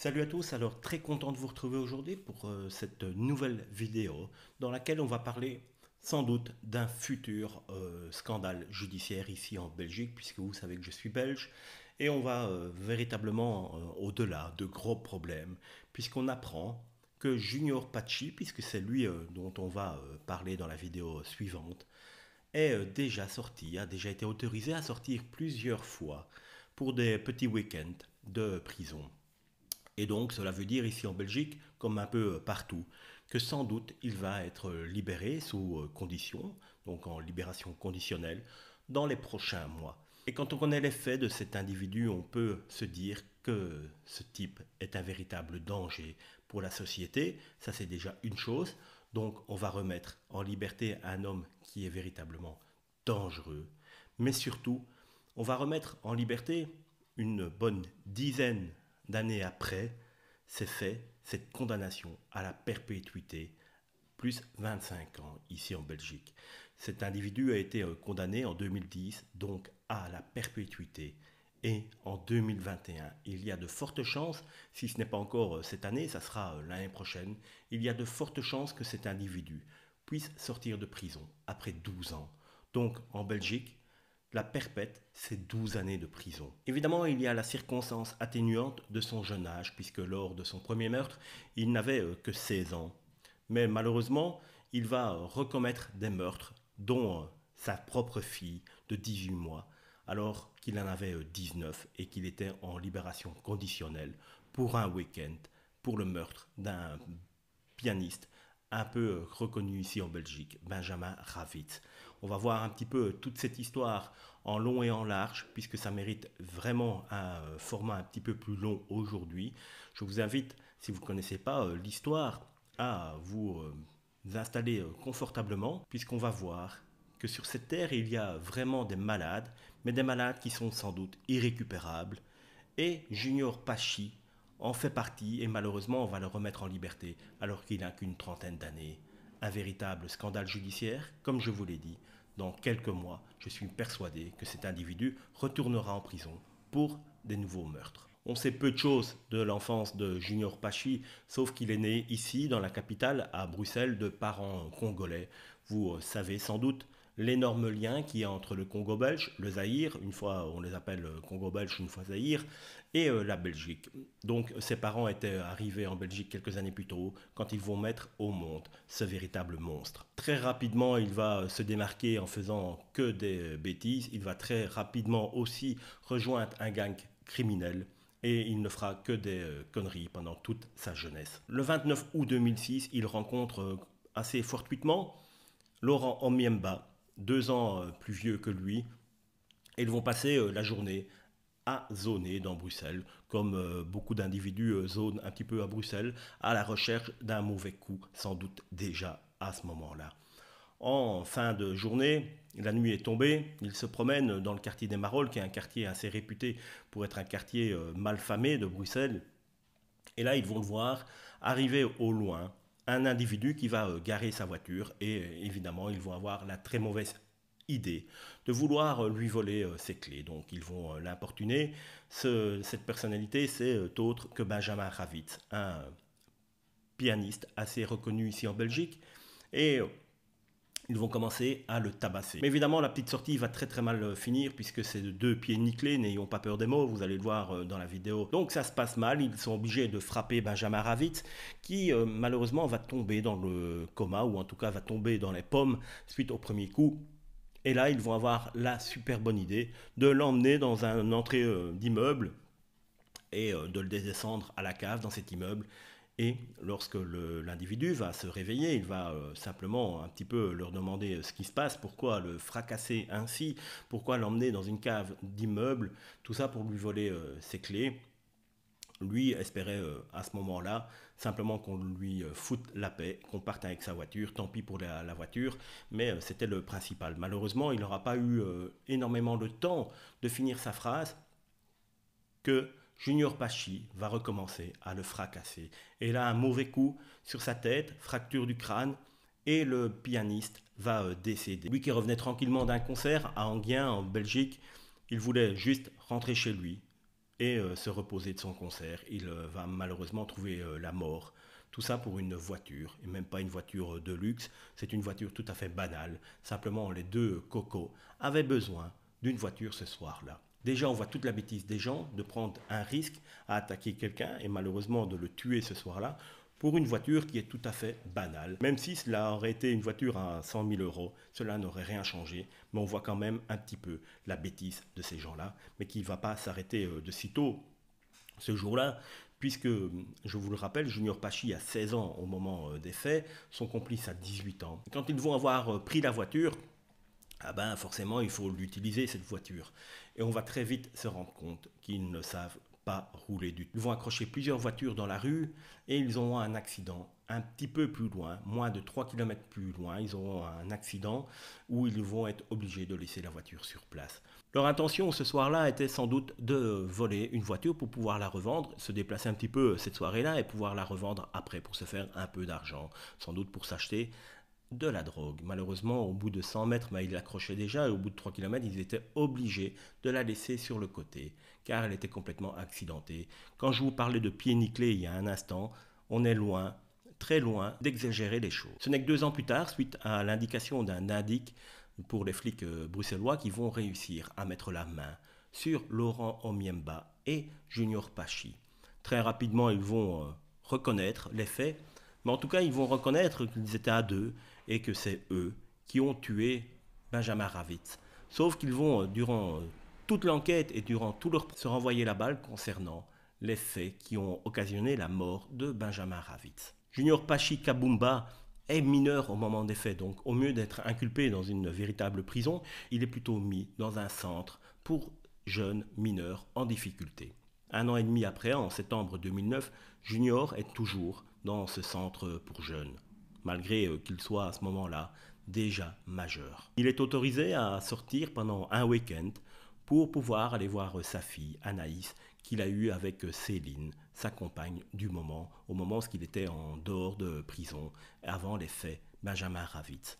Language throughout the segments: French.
Salut à tous, alors très content de vous retrouver aujourd'hui pour euh, cette nouvelle vidéo dans laquelle on va parler sans doute d'un futur euh, scandale judiciaire ici en Belgique, puisque vous savez que je suis belge, et on va euh, véritablement au-delà de gros problèmes, puisqu'on apprend que Junior Pachi, puisque c'est lui dont on va parler dans la vidéo suivante, est déjà sorti, a déjà été autorisé à sortir plusieurs fois pour des petits week-ends de prison. Et donc cela veut dire ici en Belgique, comme un peu euh, partout, que sans doute il va être euh, libéré sous euh, condition, donc en libération conditionnelle, dans les prochains mois. Et quand on connaît les faits de cet individu, on peut se dire que ce type est un véritable danger pour la société, ça c'est déjà une chose, donc on va remettre en liberté un homme qui est véritablement dangereux, mais surtout on va remettre en liberté une bonne dizaine d'années après, c'est fait cette condamnation à la perpétuité, plus 25 ans ici en Belgique. Cet individu a été euh, condamné en 2010, donc à la perpétuité. Et en 2021, il y a de fortes chances, si ce n'est pas encore euh, cette année, ça sera euh, l'année prochaine, il y a de fortes chances que cet individu puisse sortir de prison après 12 ans. Donc en Belgique, la perpète, c'est 12 années de prison. Évidemment, il y a la circonstance atténuante de son jeune âge, puisque lors de son premier meurtre, il n'avait euh, que 16 ans. Mais malheureusement, il va euh, recommettre des meurtres, dont euh, sa propre fille de 18 mois, alors qu'il en avait 19 et qu'il était en libération conditionnelle pour un week-end, pour le meurtre d'un pianiste un peu reconnu ici en Belgique, Benjamin Ravitz. On va voir un petit peu toute cette histoire en long et en large, puisque ça mérite vraiment un euh, format un petit peu plus long aujourd'hui. Je vous invite, si vous ne connaissez pas euh, l'histoire, à vous euh, installer confortablement, puisqu'on va voir que sur cette terre, il y a vraiment des malades, mais des malades qui sont sans doute irrécupérables. Et Junior Pachi en fait partie, et malheureusement, on va le remettre en liberté alors qu'il n'a qu'une trentaine d'années un véritable scandale judiciaire, comme je vous l'ai dit, dans quelques mois, je suis persuadé que cet individu retournera en prison pour des nouveaux meurtres. On sait peu de choses de l'enfance de Junior Pachi, sauf qu'il est né ici, dans la capitale, à Bruxelles, de parents congolais. Vous euh, savez sans doute l'énorme lien qui est entre le Congo belge, le Zaïre, une fois on les appelle euh, Congo belge, une fois Zaïre, et euh, la Belgique. Donc ses parents étaient arrivés en Belgique quelques années plus tôt quand ils vont mettre au monde ce véritable monstre. Très rapidement, il va euh, se démarquer en faisant que des bêtises, il va très rapidement aussi rejoindre un gang criminel et il ne fera que des conneries pendant toute sa jeunesse. Le 29 août 2006, il rencontre assez fortuitement Laurent Omiemba, deux ans euh, plus vieux que lui, et ils vont passer euh, la journée à zoner dans Bruxelles, comme euh, beaucoup d'individus zonent un petit peu à Bruxelles, à la recherche d'un mauvais coup, sans doute déjà à ce moment-là. En fin de journée, la nuit est tombée, ils se promènent dans le quartier des Marolles, qui est un quartier assez réputé pour être un quartier malfamé de Bruxelles. Et là, ils vont le voir arriver au loin, un individu qui va euh, garer sa voiture et euh, évidemment ils vont avoir la très mauvaise idée de vouloir euh, lui voler ses clés. Donc ils vont l'importuner. cette personnalité, c'est autre que Benjamin Ravitz, un pianiste assez reconnu ici en Belgique. Et ils vont commencer à le tabasser. Mais évidemment, la petite sortie va très très mal euh, finir puisque ces deux pieds nickelés, n'ayons pas peur des mots, vous allez le voir euh, dans la vidéo. Donc ça se passe mal, ils sont obligés de frapper Benjamin Ravitz qui euh, malheureusement va tomber dans le coma ou en tout cas va tomber dans les pommes suite au premier coup. Et là, ils vont avoir la super bonne idée de l'emmener dans un entrée d'immeuble et de le descendre à la cave dans cet immeuble et lorsque l'individu va se réveiller, il va euh, simplement un petit peu leur demander euh, ce qui se passe, pourquoi le fracasser ainsi, pourquoi l'emmener dans une cave d'immeuble, tout ça pour lui voler euh, ses clés. Lui espérait à ce moment-là simplement qu'on lui foute la paix, qu'on parte avec sa voiture, tant pis pour la, la voiture, mais c'était le principal. Malheureusement, il n'aura pas eu énormément de temps de finir sa phrase que Junior Pachi va recommencer à le fracasser. Et là, un mauvais coup sur sa tête, fracture du crâne, et le pianiste va euh, décéder. Lui qui revenait tranquillement d'un concert à Anguien, en Belgique, il voulait juste rentrer chez lui et euh, se reposer de son concert. Il euh, va malheureusement trouver la mort. Tout ça pour une voiture, et même pas une voiture de luxe, c'est une voiture tout à fait banale. Simplement, les deux cocos avaient besoin d'une voiture ce soir-là. Déjà, on voit toute la bêtise des gens de prendre un risque à attaquer quelqu'un et malheureusement de le tuer ce soir-là pour une voiture qui est tout à fait banale. Même si cela aurait été une voiture à 100 000 euros, cela n'aurait rien changé, mais on voit quand même un petit peu la bêtise de ces gens-là, mais qui ne va pas s'arrêter euh, de sitôt ce jour-là, puisque, je vous le rappelle, Junior Pachi a 16 ans au moment euh, des faits, son complice a 18 ans. Quand ils vont avoir euh, pris la voiture, ah ben forcément il faut l'utiliser cette voiture. Et on va très vite se rendre compte qu'ils ne savent pas rouler du tout. Ils vont accrocher plusieurs voitures dans la rue et ils auront un accident un petit peu plus loin, moins de 3 km plus loin, ils auront un accident où ils vont être obligés de laisser la voiture sur place. Leur intention ce soir-là était sans doute de voler une voiture pour pouvoir la revendre, se déplacer un petit peu cette soirée-là et pouvoir la revendre après pour se faire un peu d'argent, sans doute pour s'acheter de la drogue. Malheureusement, au bout de 100 mètres, bah, il l'accrochait déjà et au bout de 3 km, ils étaient obligés de la laisser sur le côté car elle était complètement accidentée. Quand je vous parlais de pieds nickelés il y a un instant, on est loin, très loin d'exagérer les choses. Ce n'est que deux ans plus tard, suite à l'indication d'un indique pour les flics euh, bruxellois qui vont réussir à mettre la main sur Laurent Omiemba et Junior Pachi. Très rapidement, ils vont euh, reconnaître les faits, mais en tout cas, ils vont reconnaître qu'ils étaient à deux et que c'est eux qui ont tué Benjamin Ravitz. Sauf qu'ils vont, euh, durant euh, toute l'enquête et durant tout leur... se renvoyer la balle concernant les faits qui ont occasionné la mort de Benjamin Ravitz. Junior Pachi Kabumba est mineur au moment des faits, donc au mieux d'être inculpé dans une véritable prison, il est plutôt mis dans un centre pour jeunes mineurs en difficulté. Un an et demi après, en septembre 2009, Junior est toujours dans ce centre pour jeunes malgré euh, qu'il soit à ce moment-là déjà majeur. Il est autorisé à sortir pendant un week-end pour pouvoir aller voir euh, sa fille Anaïs qu'il a eue avec euh, Céline, sa compagne du moment, au moment où il était en dehors de prison, avant les faits Benjamin Ravitz.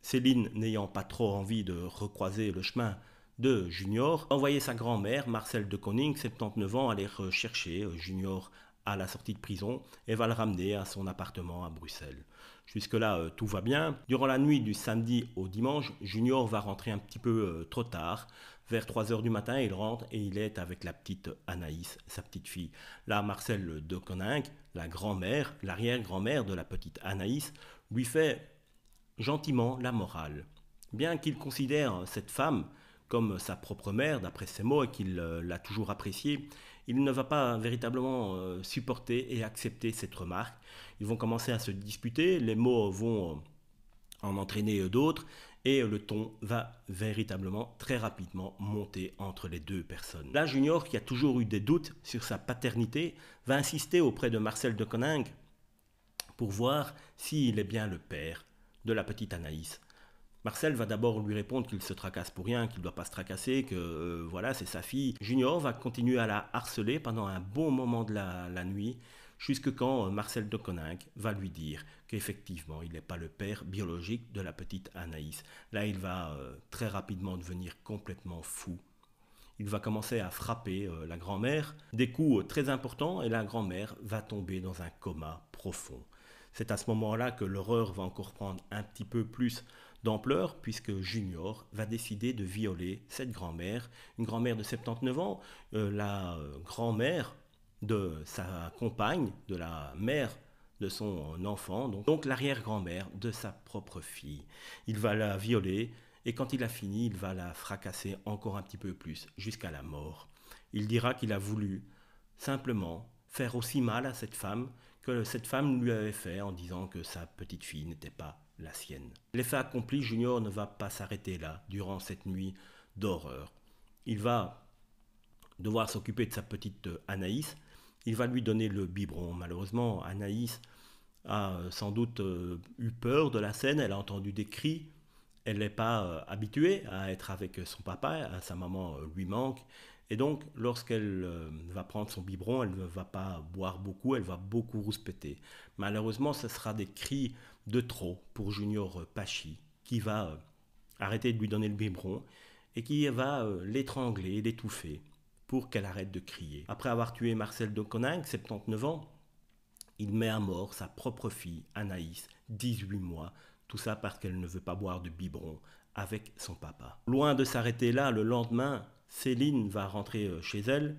Céline, n'ayant pas trop envie de recroiser le chemin de Junior, envoyait sa grand-mère, Marcel de Koning, 79 ans, aller rechercher Junior à la sortie de prison et va le ramener à son appartement à Bruxelles. Jusque-là, euh, tout va bien. Durant la nuit du samedi au dimanche, Junior va rentrer un petit peu euh, trop tard. Vers 3 heures du matin, il rentre et il est avec la petite Anaïs, sa petite fille. Là, Marcel de Coninck, la grand-mère, l'arrière-grand-mère de la petite Anaïs, lui fait gentiment la morale. Bien qu'il considère cette femme comme sa propre mère, d'après ses mots, et qu'il euh, l'a toujours appréciée, il ne va pas véritablement euh, supporter et accepter cette remarque. Ils vont commencer à se disputer, les mots vont euh, en entraîner euh, d'autres, et le ton va véritablement très rapidement monter entre les deux personnes. La Junior, qui a toujours eu des doutes sur sa paternité, va insister auprès de Marcel de Coningue pour voir s'il est bien le père de la petite Anaïs. Marcel va d'abord lui répondre qu'il se tracasse pour rien, qu'il ne doit pas se tracasser, que euh, voilà, c'est sa fille. Junior va continuer à la harceler pendant un bon moment de la, nuit, jusque quand euh, Marcel de Coninck va lui dire qu'effectivement, il n'est pas le père biologique de la petite Anaïs. Là, il va euh, très rapidement devenir complètement fou. Il va commencer à frapper la grand-mère, des coups très importants, et la grand-mère va tomber dans un coma profond. C'est à ce moment-là que l'horreur va encore prendre un petit peu plus d'ampleur puisque Junior va décider de violer cette grand-mère, une grand-mère de 79 ans, euh, la euh, grand-mère de sa compagne, de la mère de son euh, enfant, donc, donc l'arrière-grand-mère de sa propre fille. Il va la violer et quand il a fini, il va la fracasser encore un petit peu plus jusqu'à la mort. Il dira qu'il a voulu simplement faire aussi mal à cette femme que cette femme lui avait fait en disant que sa petite fille n'était pas la sienne. L'effet accompli, Junior ne va pas s'arrêter là durant cette nuit d'horreur. Il va devoir s'occuper de sa petite euh, Anaïs. Il va lui donner le biberon. Malheureusement, Anaïs a euh, sans doute euh, eu peur de la scène, elle a entendu des cris, elle n'est pas habituée à être avec son papa, sa maman lui manque, et donc, lorsqu'elle euh, va prendre son biberon, elle ne va pas boire beaucoup, elle va beaucoup rouspéter. Malheureusement, ce sera des cris de trop pour Junior Pachi, qui va euh, arrêter de lui donner le biberon et qui va euh, l'étrangler, l'étouffer, pour qu'elle arrête de crier. Après avoir tué Marcel de Coninck, 79 ans, il met à mort sa propre fille, Anaïs, 18 mois, tout ça parce qu'elle ne veut pas boire de biberon avec son papa. Loin de s'arrêter là, le lendemain, Céline va rentrer euh, chez elle,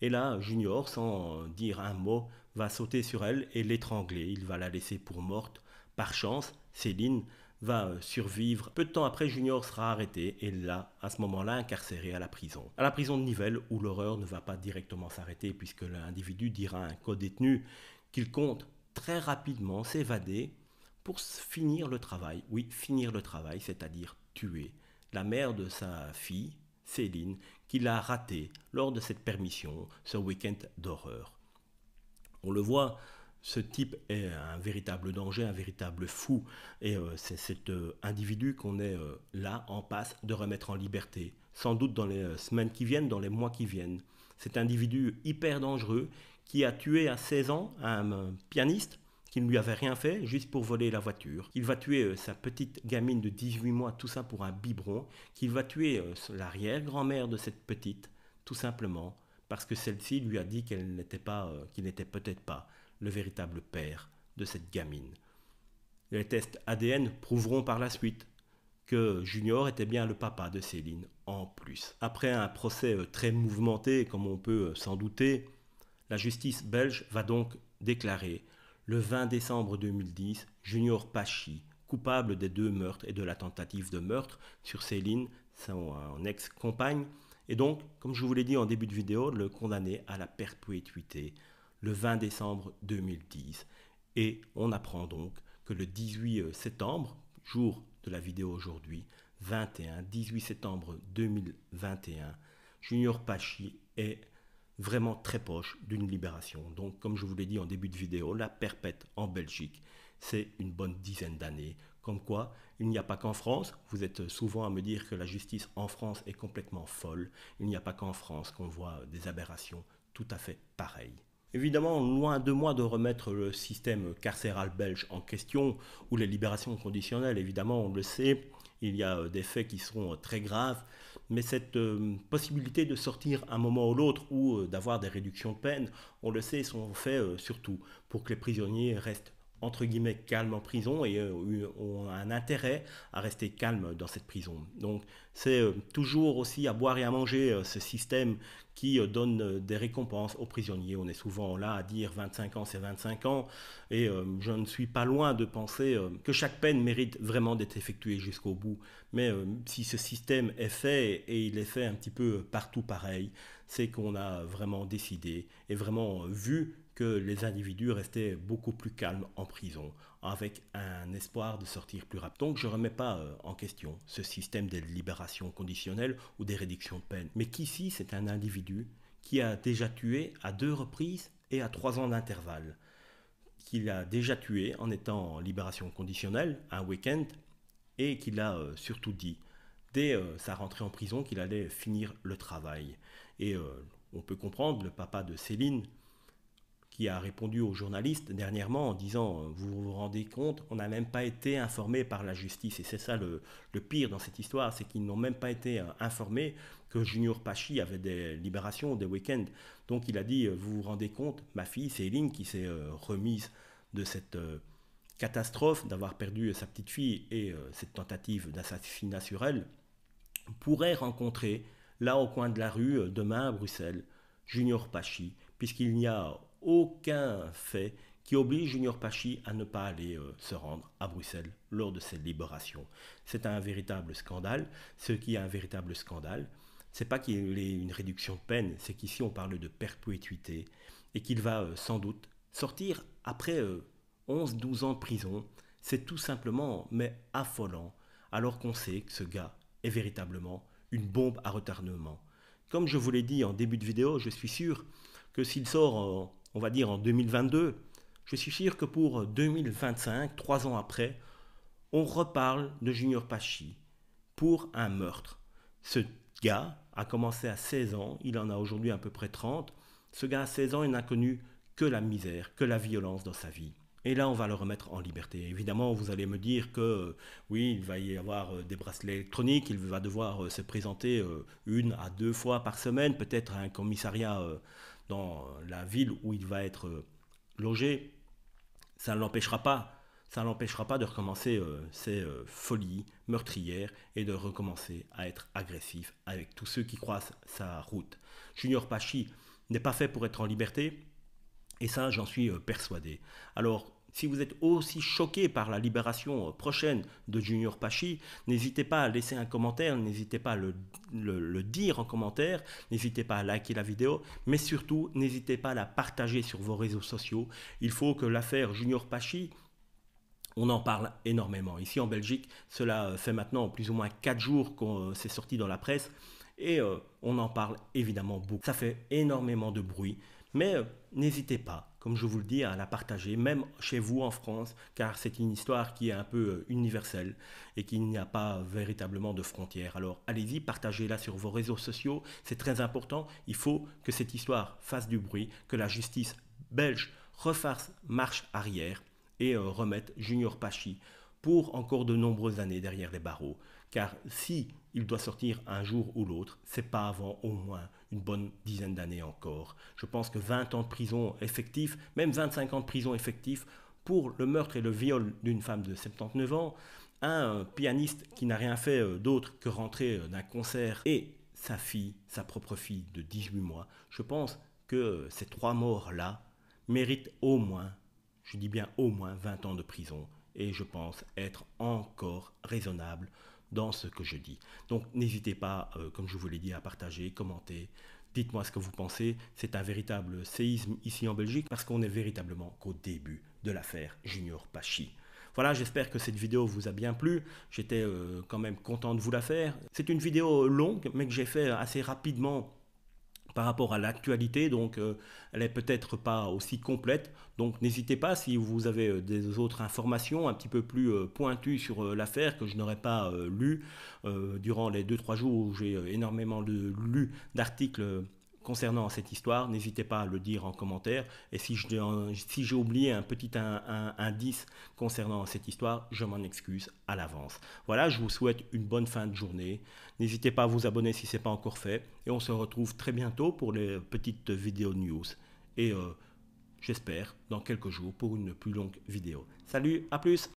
et là, Junior, sans euh, dire un mot, va sauter sur elle et l'étrangler. Il va la laisser pour morte. Par chance, Céline va euh, survivre. Peu de temps après, Junior sera arrêté et là, à ce moment-là, incarcéré à la prison. À la prison de Nivelles, où l'horreur ne va pas directement s'arrêter, puisque l'individu dira à un co-détenu qu'il compte très rapidement s'évader pour finir le travail. Oui, finir le travail, c'est-à-dire tuer la mère de sa fille, Céline qui l'a raté lors de cette permission, ce week-end d'horreur. On le voit, ce type est un véritable danger, un véritable fou, et euh, c'est cet euh, individu qu'on est euh, là en passe de remettre en liberté, sans doute dans les semaines qui viennent, dans les mois qui viennent. Cet individu hyper dangereux qui a tué à 16 ans un pianiste qu'il ne lui avait rien fait juste pour voler la voiture, qu'il va tuer euh, sa petite gamine de 18 mois, tout ça pour un biberon, qu'il va tuer euh, l'arrière-grand-mère de cette petite, tout simplement parce que celle-ci lui a dit qu'elle n'était pas, euh, qu'il n'était peut-être pas le véritable père de cette gamine. Les tests ADN prouveront par la suite que Junior était bien le papa de Céline en plus. Après un procès très mouvementé, comme on peut s'en douter, la justice belge va donc déclarer le 20 décembre 2010, Junior Pachi, coupable des deux meurtres et de la tentative de meurtre sur Céline, son euh, ex-compagne, est donc, comme je vous l'ai dit en début de vidéo, le condamné à la perpétuité le 20 décembre 2010. Et on apprend donc que le 18 euh, septembre, jour de la vidéo aujourd'hui, 21, 18 septembre 2021, Junior Pachi est vraiment très proche d'une libération. Donc, comme je vous l'ai dit en début de vidéo, la perpète en Belgique, c'est une bonne dizaine d'années. Comme quoi, il n'y a pas qu'en France, vous êtes souvent à me dire que la justice en France est complètement folle, il n'y a pas qu'en France qu'on voit des aberrations tout à fait pareilles. Évidemment, loin de moi de remettre le système carcéral belge en question, ou les libérations conditionnelles, évidemment, on le sait, il y a euh, des faits qui sont euh, très graves, mais cette euh, possibilité de sortir un moment ou l'autre ou d'avoir des réductions de peine, on le sait, sont faits surtout pour que les prisonniers restent entre guillemets calme en prison et euh, ont un intérêt à rester calme dans cette prison. Donc c'est euh, toujours aussi à boire et à manger euh, ce système qui donne des récompenses aux prisonniers. On est souvent là à dire 25 ans c'est 25 ans et je ne suis pas loin de penser que chaque peine mérite vraiment d'être effectuée jusqu'au bout. Mais si ce système est fait et il est fait un petit peu partout pareil, c'est qu'on a vraiment décidé et vraiment vu les individus restaient beaucoup plus calmes en prison, avec un espoir de sortir plus rapidement. Donc je remets pas euh, en question ce système des libérations conditionnelles ou des réductions de peine, mais qu'ici c'est un individu qui a déjà tué à deux reprises et à trois ans d'intervalle, qu'il a déjà tué en étant en libération conditionnelle un week-end, et qu'il a euh, surtout dit dès euh, sa rentrée en prison qu'il allait finir le travail. Et on peut comprendre le papa de Céline qui a répondu aux journalistes dernièrement en disant euh, Vous vous rendez compte, on n'a même pas été informé par la justice. Et c'est ça le, le, pire dans cette histoire c'est qu'ils n'ont même pas été euh, informés que Junior Pachi avait des libérations, des week-ends. Donc il a dit euh, Vous vous rendez compte, ma fille Céline qui s'est remise de cette catastrophe d'avoir perdu sa petite fille et cette tentative d'assassinat sur elle, pourrait rencontrer là au coin de la rue demain à Bruxelles Junior Pachi, puisqu'il n'y a aucun fait qui oblige Junior Pachy à ne pas aller euh, se rendre à Bruxelles lors de cette libération. C'est un véritable scandale. Ce qui est un véritable scandale, c'est pas qu'il ait une réduction de peine, c'est qu'ici on parle de perpétuité et qu'il va euh, sans doute sortir après 11-12 euh, ans de prison. C'est tout simplement, mais affolant, alors qu'on sait que ce gars est véritablement une bombe à retardement. Comme je vous l'ai dit en début de vidéo, je suis sûr que s'il sort en on va dire en 2022, je suis sûr que pour 2025, trois ans après, on reparle de Junior Pachi pour un meurtre. Ce gars a commencé à 16 ans, il en a aujourd'hui à peu près 30. Ce gars à 16 ans, il n'a connu que la misère, que la violence dans sa vie. Et là, on va le remettre en liberté. Évidemment, vous allez me dire que euh, oui, il va y avoir euh, des bracelets électroniques, il va devoir euh, se présenter une à deux fois par semaine, peut-être à un commissariat dans la ville où il va être euh, logé, ça ne l'empêchera pas. Ça l'empêchera pas de recommencer euh, ses euh, folies meurtrières et de recommencer à être agressif avec tous ceux qui croisent sa route. Junior Pachi n'est pas fait pour être en liberté, et ça j'en suis persuadé. Alors si vous êtes aussi choqué par la libération euh, prochaine de Junior Pachi, n'hésitez pas à laisser un commentaire, n'hésitez pas à le, dire en commentaire, n'hésitez pas à liker la vidéo, mais surtout n'hésitez pas à la partager sur vos réseaux sociaux. Il faut que l'affaire Junior Pachi on en parle énormément. Ici en Belgique, cela euh, fait maintenant plus ou moins 4 jours qu'on s'est euh, sorti dans la presse et on en parle évidemment beaucoup. Ça fait énormément de bruit, mais n'hésitez pas comme je vous le dis, à la partager, même chez vous en France, car c'est une histoire qui est un peu euh, universelle et qui n'y a pas véritablement de frontières. Alors allez-y, partagez-la sur vos réseaux sociaux, c'est très important. Il faut que cette histoire fasse du bruit, que la justice belge refasse marche arrière et euh, remette Junior Pachi pour encore de nombreuses années derrière les barreaux car si il doit sortir un jour ou l'autre, c'est pas avant au moins une bonne dizaine d'années encore. Je pense que 20 ans de prison effectif, même 25 ans de prison effectif pour le meurtre et le viol d'une femme de 79 ans, un euh, pianiste qui n'a rien fait euh, d'autre que rentrer euh, d'un concert et sa fille, sa propre fille de 18 mois, je pense que ces trois morts-là méritent au moins, je dis bien au moins 20 ans de prison et je pense être encore raisonnable dans ce que je dis. Donc n'hésitez pas, euh, comme je vous l'ai dit, à partager, commenter. Dites-moi ce que vous pensez. C'est un véritable séisme ici en Belgique parce qu'on est véritablement qu'au début de l'affaire Junior Pachi. Voilà, j'espère que cette vidéo vous a bien plu. J'étais euh, quand même content de vous la faire. C'est une vidéo longue, mais que j'ai fait assez rapidement par rapport à l'actualité, donc euh, elle est peut-être pas aussi complète. Donc n'hésitez pas si vous avez euh, des autres informations un petit peu plus euh, pointues sur l'affaire que je n'aurais pas lu durant les 2-3 jours où j'ai énormément lu d'articles concernant cette histoire, n'hésitez pas à le dire en commentaire. Et si j'ai si oublié un petit indice concernant cette histoire, je m'en excuse à l'avance. Voilà, je vous souhaite une bonne fin de journée. N'hésitez pas à vous abonner si ce n'est pas encore fait. Et on se retrouve très bientôt pour les petites vidéos news. Et euh, j'espère dans quelques jours pour une plus longue vidéo. Salut, à plus